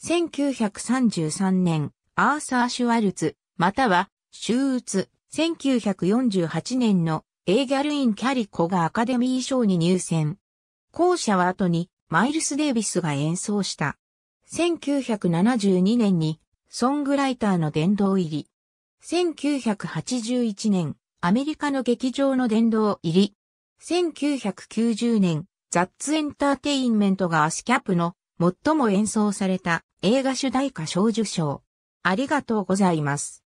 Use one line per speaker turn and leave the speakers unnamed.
1933年、アーサー・シュワルツ、または、シューツ、1948年のエーギャルイン・キャリコがアカデミー賞に入選。後者は後にマイルス・デイビスが演奏した。1972年にソングライターの殿堂入り。1981年、アメリカの劇場の殿堂入り。1990年、ザッツエンターテインメントがアスキャップの最も演奏された映画主題歌賞受賞。ありがとうございます。